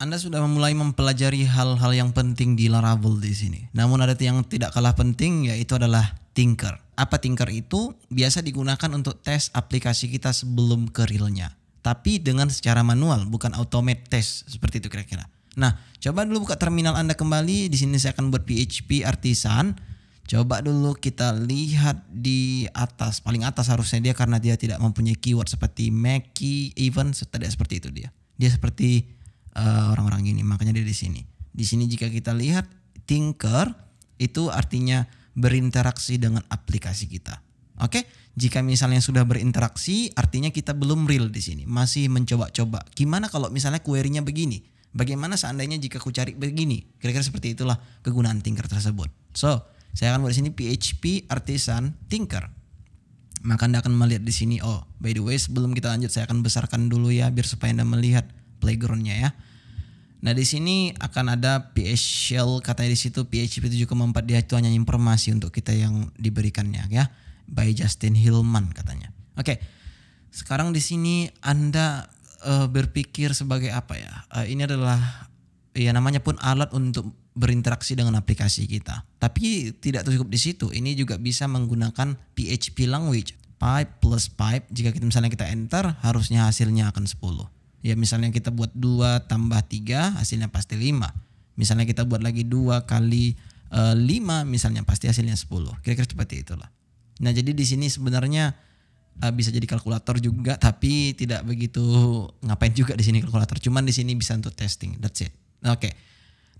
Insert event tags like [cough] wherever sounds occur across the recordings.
Anda sudah memulai mempelajari hal-hal yang penting di Laravel di sini. Namun ada yang tidak kalah penting yaitu adalah Tinker. Apa Tinker itu? Biasa digunakan untuk tes aplikasi kita sebelum ke realnya. Tapi dengan secara manual, bukan automate test seperti itu kira-kira. Nah, coba dulu buka terminal Anda kembali. Di sini saya akan buat PHP artisan. Coba dulu kita lihat di atas, paling atas harusnya dia karena dia tidak mempunyai keyword seperti Mackie, even tidak seperti itu dia. Dia seperti orang eh, orang-orang ini. Makanya dia di sini. Di sini jika kita lihat Tinker itu artinya berinteraksi dengan aplikasi kita. Oke, okay? jika misalnya sudah berinteraksi, artinya kita belum real di sini, masih mencoba-coba. Gimana kalau misalnya query-nya begini? Bagaimana seandainya jika ku cari begini? Kira-kira seperti itulah kegunaan Tinker tersebut. So, saya akan buat di sini PHP artisan Tinker. Maka Anda akan melihat di sini, oh, by the way sebelum kita lanjut saya akan besarkan dulu ya biar supaya Anda melihat playgroundnya ya. Nah di sini akan ada PH shell katanya di situ PHP 7,4 dia itu hanya informasi untuk kita yang diberikannya ya by Justin Hillman katanya. Oke. Okay. Sekarang di sini Anda uh, berpikir sebagai apa ya? Uh, ini adalah ya namanya pun alat untuk berinteraksi dengan aplikasi kita. Tapi tidak cukup di situ. Ini juga bisa menggunakan PHP language pipe plus pipe. Jika kita misalnya kita enter harusnya hasilnya akan 10. Ya misalnya kita buat 2 tambah 3 hasilnya pasti 5. Misalnya kita buat lagi 2 kali e, misalnya pasti hasilnya 10. Kira-kira seperti itulah. Nah jadi di sini sebenarnya e, bisa jadi kalkulator juga tapi tidak begitu ngapain juga di sini kalkulator. Cuman di sini bisa untuk testing. That's it. Oke. Okay.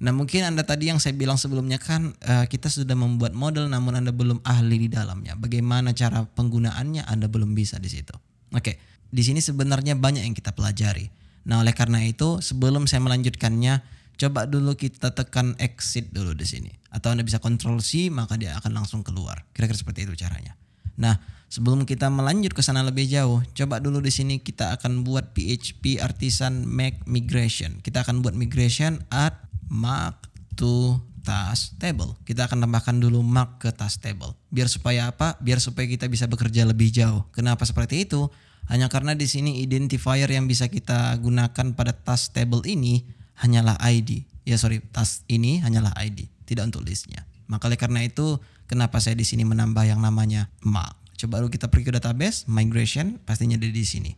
Nah mungkin anda tadi yang saya bilang sebelumnya kan uh, kita sudah membuat model namun anda belum ahli di dalamnya. Bagaimana cara penggunaannya anda belum bisa di situ. Oke, okay di sini sebenarnya banyak yang kita pelajari. Nah, oleh karena itu, sebelum saya melanjutkannya, coba dulu kita tekan exit dulu di sini. Atau Anda bisa kontrol C, maka dia akan langsung keluar. Kira-kira seperti itu caranya. Nah, sebelum kita melanjut ke sana lebih jauh, coba dulu di sini kita akan buat PHP artisan make migration. Kita akan buat migration at mark to task table. Kita akan tambahkan dulu mark ke task table. Biar supaya apa? Biar supaya kita bisa bekerja lebih jauh. Kenapa seperti itu? Hanya karena di sini identifier yang bisa kita gunakan pada task table ini hanyalah ID. Ya sorry, task ini hanyalah ID, tidak untuk listnya. Maka oleh karena itu, kenapa saya di sini menambah yang namanya mark. Coba lalu kita pergi ke database, migration, pastinya ada di sini.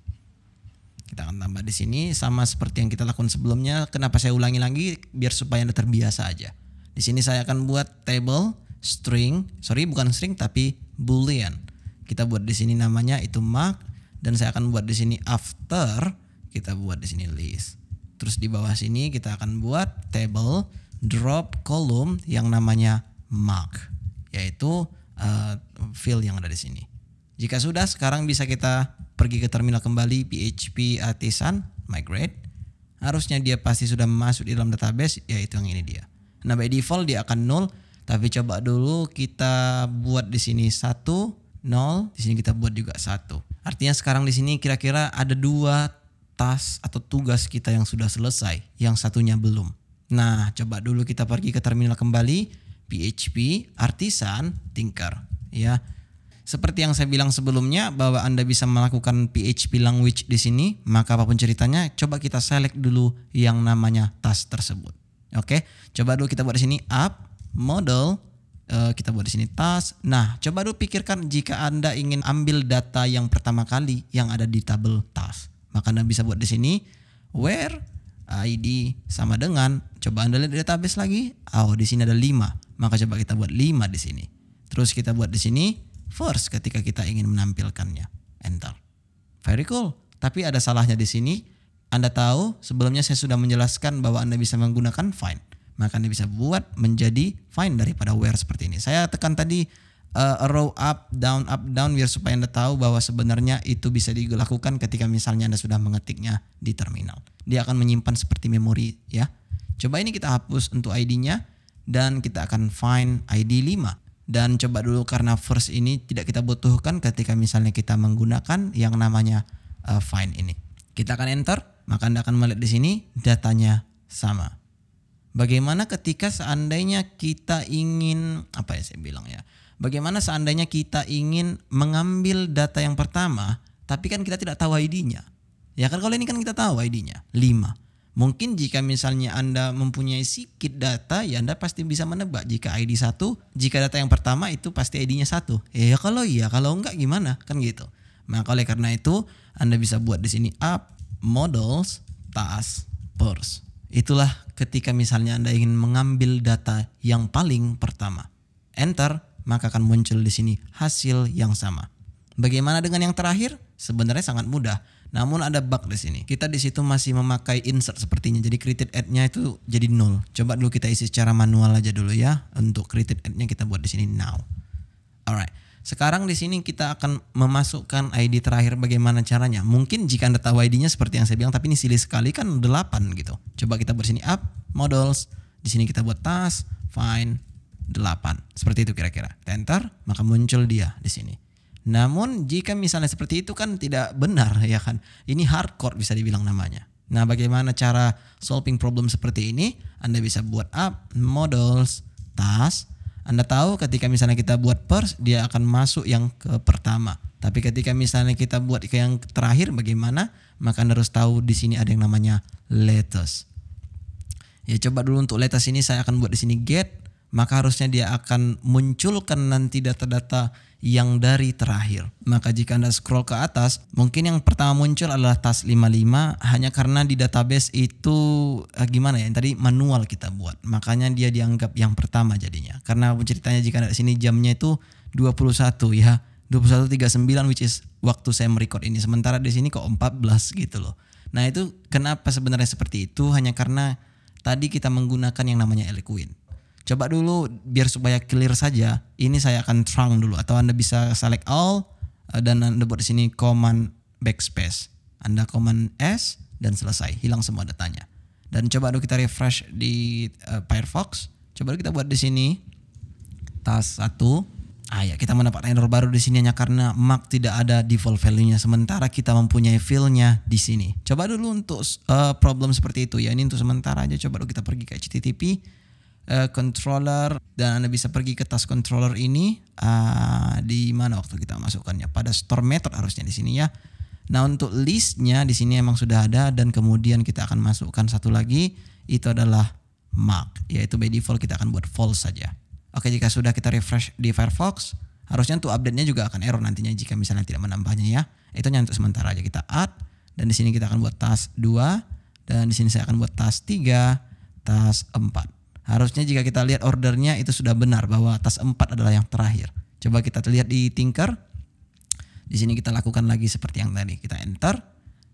Kita akan tambah di sini, sama seperti yang kita lakukan sebelumnya. Kenapa saya ulangi lagi? Biar supaya Anda terbiasa aja. Di sini saya akan buat table string, sorry bukan string tapi boolean. Kita buat di sini namanya itu mark dan saya akan buat di sini after kita buat di sini list. Terus di bawah sini kita akan buat table drop column yang namanya mark yaitu uh, field yang ada di sini. Jika sudah sekarang bisa kita pergi ke terminal kembali PHP artisan migrate. Harusnya dia pasti sudah masuk di dalam database yaitu yang ini dia. Nah by default dia akan nol tapi coba dulu kita buat di sini satu 0, di sini kita buat juga satu. Artinya sekarang di sini kira-kira ada dua tas atau tugas kita yang sudah selesai, yang satunya belum. Nah, coba dulu kita pergi ke terminal kembali, PHP, artisan, tinker, ya. Seperti yang saya bilang sebelumnya bahwa Anda bisa melakukan PHP language di sini, maka apapun ceritanya coba kita select dulu yang namanya tas tersebut. Oke, coba dulu kita buat di sini up model Eh, kita buat di sini tas. Nah, coba dulu pikirkan jika Anda ingin ambil data yang pertama kali yang ada di tabel tas. Maka Anda bisa buat di sini where ID sama dengan coba Anda lihat di database lagi. Oh, di sini ada 5. Maka coba kita buat 5 di sini. Terus kita buat di sini first ketika kita ingin menampilkannya. Enter. Very cool. Tapi ada salahnya di sini. Anda tahu sebelumnya saya sudah menjelaskan bahwa Anda bisa menggunakan find maka Anda bisa buat menjadi find daripada where seperti ini. Saya tekan tadi uh, row up, down, up, down biar supaya Anda tahu bahwa sebenarnya itu bisa dilakukan ketika misalnya Anda sudah mengetiknya di terminal. Dia akan menyimpan seperti memori ya. Coba ini kita hapus untuk ID-nya dan kita akan find ID 5. Dan coba dulu karena first ini tidak kita butuhkan ketika misalnya kita menggunakan yang namanya uh, eh, find ini. Kita akan enter, maka Anda akan melihat di sini datanya sama. Bagaimana ketika seandainya kita ingin apa ya saya bilang ya? Bagaimana seandainya kita ingin mengambil data yang pertama tapi kan kita tidak tahu ID-nya. Ya kan kalau ini kan kita tahu ID-nya 5. Mungkin jika misalnya Anda mempunyai sedikit data ya Anda pasti bisa menebak jika ID 1, jika data yang pertama itu pasti ID-nya 1. Ya eh, kalau iya, kalau enggak gimana? Kan gitu. Maka oleh karena itu Anda bisa buat di sini up models task purse Itulah ketika misalnya Anda ingin mengambil data yang paling pertama. Enter, maka akan muncul di sini hasil yang sama. Bagaimana dengan yang terakhir? Sebenarnya sangat mudah. Namun ada bug di sini. Kita di situ masih memakai insert sepertinya. Jadi created add-nya itu jadi nol. Coba dulu kita isi secara manual aja dulu ya. Untuk created add-nya kita buat di sini now. Alright. Sekarang di sini kita akan memasukkan ID terakhir bagaimana caranya. Mungkin jika Anda tahu ID-nya seperti yang saya bilang tapi ini silih sekali kan 8 gitu. Coba kita bersini up models, di sini kita buat task find 8. Seperti itu kira-kira. Enter, maka muncul dia di sini. Namun jika misalnya seperti itu kan tidak benar ya kan. Ini hardcore bisa dibilang namanya. Nah, bagaimana cara solving problem seperti ini? Anda bisa buat up models, task, anda tahu ketika misalnya kita buat pers dia akan masuk yang ke pertama. Tapi ketika misalnya kita buat ke yang terakhir bagaimana? Maka Anda harus tahu di sini ada yang namanya latest. Ya coba dulu untuk latest ini saya akan buat di sini get maka harusnya dia akan munculkan nanti data-data yang dari terakhir. Maka jika Anda scroll ke atas, mungkin yang pertama muncul adalah tas 55 hanya karena di database itu eh, gimana ya, yang tadi manual kita buat. Makanya dia dianggap yang pertama jadinya. Karena ceritanya jika Anda di sini jamnya itu 21 ya. 21.39 which is waktu saya merecord ini. Sementara di sini kok 14 gitu loh. Nah, itu kenapa sebenarnya seperti itu? Hanya karena tadi kita menggunakan yang namanya eloquent coba dulu biar supaya clear saja ini saya akan trunk dulu atau anda bisa select all eh, dan anda buat di sini command backspace anda command s dan selesai hilang semua datanya dan coba dulu kita refresh di uh, Firefox coba dulu kita buat di sini tas satu ah ya kita mendapatkan error baru di sini hanya karena mark tidak ada default value-nya sementara kita mempunyai fill-nya di sini coba dulu untuk uh, problem seperti itu ya ini untuk sementara aja coba dulu kita pergi ke http uh, controller dan Anda bisa pergi ke task controller ini uh, di mana waktu kita masukkannya pada store meter harusnya di sini ya. Nah, untuk listnya di sini emang sudah ada dan kemudian kita akan masukkan satu lagi itu adalah mark yaitu by default kita akan buat false saja. Oke, jika sudah kita refresh di Firefox, harusnya untuk update-nya juga akan error nantinya jika misalnya tidak menambahnya ya. Itu hanya untuk sementara aja kita add dan di sini kita akan buat task 2 dan di sini saya akan buat task 3, task 4. Harusnya jika kita lihat ordernya itu sudah benar bahwa tas 4 adalah yang terakhir. Coba kita lihat di Tinker. Di sini kita lakukan lagi seperti yang tadi. Kita enter.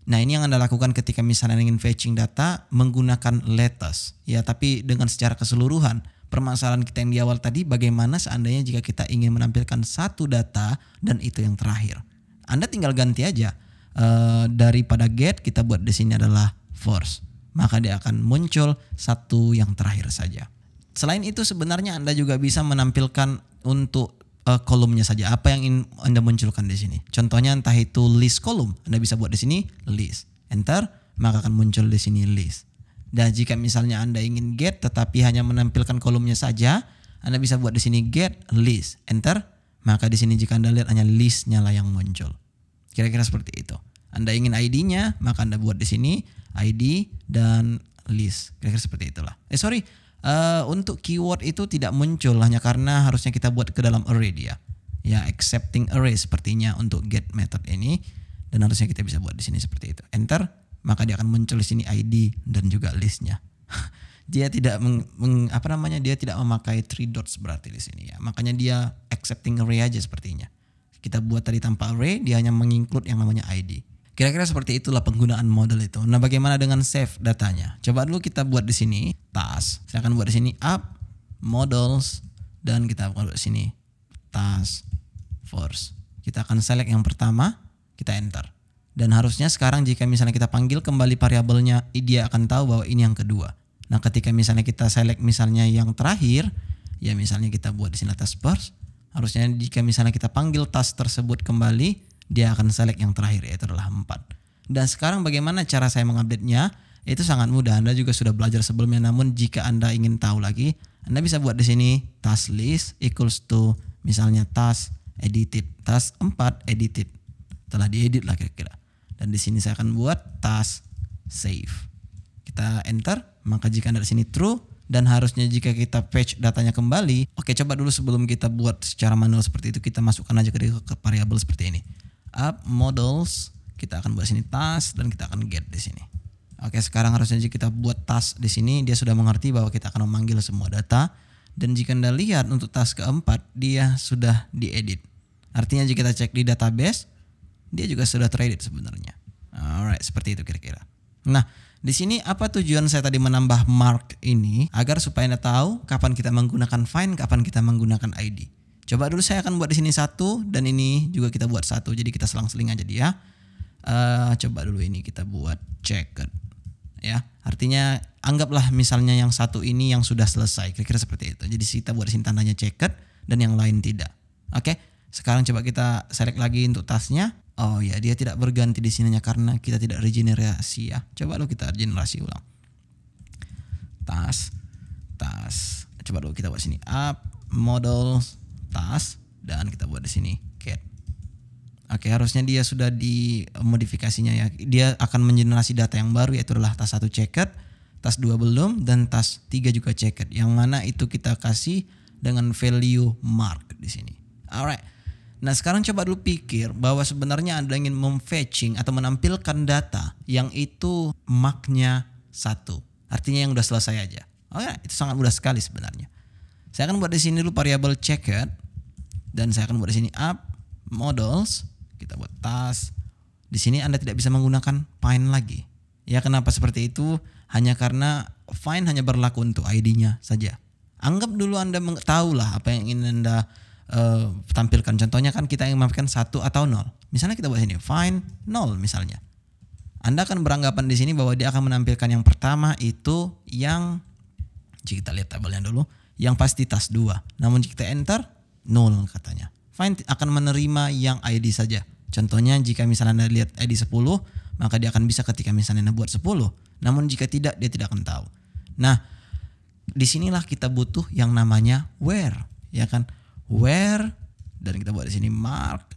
Nah ini yang Anda lakukan ketika misalnya ingin fetching data menggunakan latest. Ya tapi dengan secara keseluruhan. Permasalahan kita yang di awal tadi bagaimana seandainya jika kita ingin menampilkan satu data dan itu yang terakhir. Anda tinggal ganti aja. E, daripada get kita buat di sini adalah force maka dia akan muncul satu yang terakhir saja. Selain itu sebenarnya Anda juga bisa menampilkan untuk uh, eh, kolomnya saja apa yang ingin Anda munculkan di sini. Contohnya entah itu list kolom, Anda bisa buat di sini list. Enter, maka akan muncul di sini list. Dan jika misalnya Anda ingin get tetapi hanya menampilkan kolomnya saja, Anda bisa buat di sini get list. Enter, maka di sini jika Anda lihat hanya listnya lah yang muncul. Kira-kira seperti itu. Anda ingin ID-nya, maka Anda buat di sini ID dan list. Kira-kira seperti itulah. Eh sorry, uh, untuk keyword itu tidak muncul hanya karena harusnya kita buat ke dalam array dia. Ya, accepting array sepertinya untuk get method ini dan harusnya kita bisa buat di sini seperti itu. Enter, maka dia akan muncul di sini ID dan juga listnya. [laughs] dia tidak meng, meng, apa namanya dia tidak memakai three dots berarti di sini ya. Makanya dia accepting array aja sepertinya. Kita buat tadi tanpa array, dia hanya menginclude yang namanya ID. Kira-kira seperti itulah penggunaan model itu. Nah, bagaimana dengan save datanya? Coba dulu kita buat di sini task. Saya akan buat di sini up models dan kita buat di sini task force. Kita akan select yang pertama, kita enter. Dan harusnya sekarang jika misalnya kita panggil kembali variabelnya, dia akan tahu bahwa ini yang kedua. Nah, ketika misalnya kita select misalnya yang terakhir, ya misalnya kita buat di sini task force, harusnya jika misalnya kita panggil task tersebut kembali, dia akan select yang terakhir yaitu adalah 4. Dan sekarang bagaimana cara saya mengupdate-nya? Itu sangat mudah. Anda juga sudah belajar sebelumnya. Namun jika Anda ingin tahu lagi, Anda bisa buat di sini task list equals to misalnya task edited, task 4 edited. Telah diedit lah kira-kira. Dan di sini saya akan buat task save. Kita enter, maka jika Anda di sini true dan harusnya jika kita fetch datanya kembali, oke coba dulu sebelum kita buat secara manual seperti itu kita masukkan aja ke, ke variabel seperti ini up models kita akan buat sini tas dan kita akan get di sini oke sekarang harusnya kita buat tas di sini dia sudah mengerti bahwa kita akan memanggil semua data dan jika anda lihat untuk tas keempat dia sudah diedit artinya jika kita cek di database dia juga sudah teredit sebenarnya alright seperti itu kira-kira nah di sini apa tujuan saya tadi menambah mark ini agar supaya Anda tahu kapan kita menggunakan find, kapan kita menggunakan ID. Coba dulu saya akan buat di sini satu dan ini juga kita buat satu. Jadi kita selang-seling aja dia. Ya. Uh, eh, coba dulu ini kita buat checker Ya, artinya anggaplah misalnya yang satu ini yang sudah selesai. Kira-kira seperti itu. Jadi kita buat di sini tandanya checker dan yang lain tidak. Oke. Okay? Sekarang coba kita select lagi untuk tasnya. Oh ya, dia tidak berganti di sininya karena kita tidak regenerasi ya. Coba lo kita regenerasi ulang. Tas, tas. Coba lo kita buat sini up models atas dan kita buat di sini cat. Oke, harusnya dia sudah dimodifikasinya ya. Dia akan mengenerasi data yang baru yaitu adalah tas satu checker, tas dua belum dan tas tiga juga checker. Yang mana itu kita kasih dengan value mark di sini. Alright. Nah, sekarang coba dulu pikir bahwa sebenarnya Anda ingin memfetching atau menampilkan data yang itu marknya satu. Artinya yang udah selesai aja. Oh ya itu sangat mudah sekali sebenarnya. Saya akan buat di sini dulu variable checkered ya. dan saya akan buat di sini up models, kita buat task Di sini Anda tidak bisa menggunakan find lagi. Ya kenapa seperti itu? Hanya karena find hanya berlaku untuk ID-nya saja. Anggap dulu Anda tahu lah apa yang ingin Anda uh, tampilkan. Contohnya kan kita ingin memakai satu atau nol. Misalnya kita buat sini find nol misalnya. Anda akan beranggapan di sini bahwa dia akan menampilkan yang pertama itu yang jika kita lihat tabelnya dulu yang pasti tas dua. Namun jika kita enter, nol katanya. Fine akan menerima yang ID saja. Contohnya jika misalnya Anda lihat ID 10, maka dia akan bisa ketika misalnya Anda buat 10. Namun jika tidak, dia tidak akan tahu. Nah, disinilah kita butuh yang namanya where. Ya kan? Where, dan kita buat di sini mark,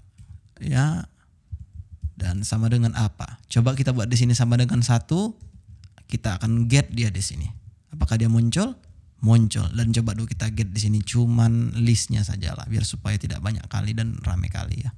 ya dan sama dengan apa? Coba kita buat di sini sama dengan satu, kita akan get dia di sini. Apakah dia muncul? muncul dan coba dulu kita get di sini cuman listnya saja lah biar supaya tidak banyak kali dan rame kali ya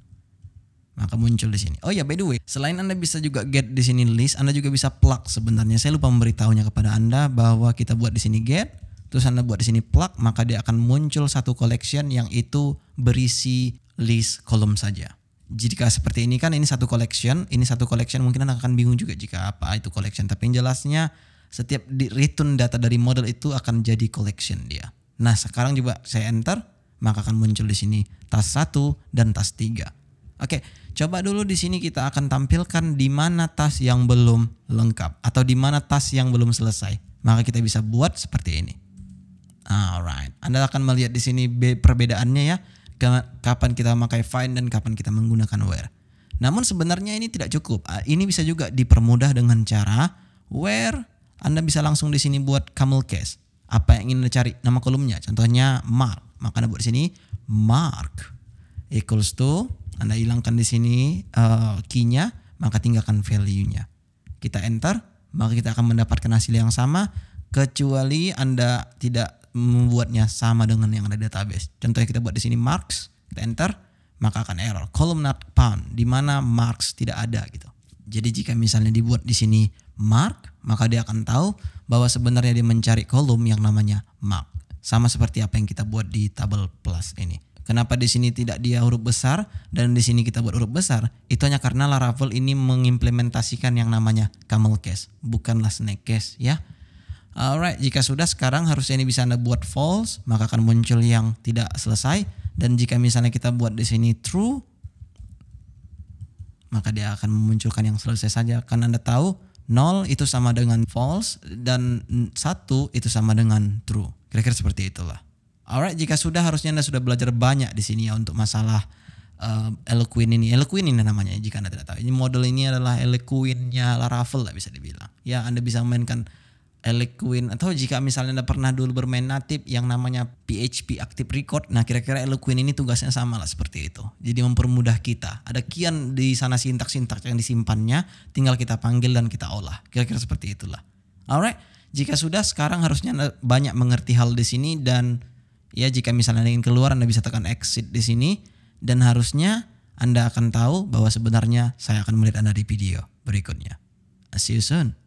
maka muncul di sini. Oh ya by the way, selain Anda bisa juga get di sini list, Anda juga bisa plug sebenarnya. Saya lupa memberitahunya kepada Anda bahwa kita buat di sini get, terus Anda buat di sini plug, maka dia akan muncul satu collection yang itu berisi list kolom saja jika seperti ini kan ini satu collection, ini satu collection mungkin Anda akan bingung juga jika apa itu collection. Tapi yang jelasnya setiap di return data dari model itu akan jadi collection dia. Nah, sekarang juga saya enter, maka akan muncul di sini tas 1 dan tas 3. Oke, coba dulu di sini kita akan tampilkan di mana tas yang belum lengkap atau di mana tas yang belum selesai. Maka kita bisa buat seperti ini. Alright, Anda akan melihat di sini perbedaannya ya, kapan kita memakai find dan kapan kita menggunakan where. Namun sebenarnya ini tidak cukup. Ah, ini bisa juga dipermudah dengan cara where anda bisa langsung di sini buat camel case. Apa yang ingin Anda cari? Nama kolomnya. Contohnya mark. Maka Anda buat di sini mark equals to. Anda hilangkan di sini uh, key-nya. Maka tinggalkan value-nya. Kita enter. Maka kita akan mendapatkan hasil yang sama. Kecuali Anda tidak membuatnya sama dengan yang ada di database. Contohnya kita buat di sini marks. Kita enter. Maka akan error. Column not found. Di mana marks tidak ada gitu. Jadi jika misalnya dibuat di sini mark, maka dia akan tahu bahwa sebenarnya dia mencari kolom yang namanya mark. Sama seperti apa yang kita buat di tabel plus ini. Kenapa di sini tidak dia huruf besar dan di sini kita buat huruf besar? Itu hanya karena Laravel ini mengimplementasikan yang namanya camel case, bukanlah snake case ya. Alright, jika sudah sekarang harusnya ini bisa Anda buat false, maka akan muncul yang tidak selesai. Dan jika misalnya kita buat di sini true, maka dia akan memunculkan yang selesai saja. Karena Anda tahu 0 itu sama dengan false dan 1 itu sama dengan true. Kira-kira seperti itulah. Alright, jika sudah harusnya Anda sudah belajar banyak di sini ya untuk masalah uh, eh, Eloquin ini. Eloquin ini namanya jika Anda tidak tahu. Ini model ini adalah Eloquinnya Laravel lah bisa dibilang. Ya, Anda bisa memainkan Eloquent atau jika misalnya Anda pernah dulu bermain native yang namanya PHP Active Record, nah kira-kira Eloquent ini tugasnya sama lah seperti itu. Jadi mempermudah kita. Ada kian di sana sintak-sintak yang disimpannya, tinggal kita panggil dan kita olah. Kira-kira seperti itulah. Alright, jika sudah sekarang harusnya anda banyak mengerti hal di sini dan ya jika misalnya anda ingin keluar Anda bisa tekan exit di sini dan harusnya anda akan tahu bahwa sebenarnya saya akan melihat Anda di video berikutnya. see you soon.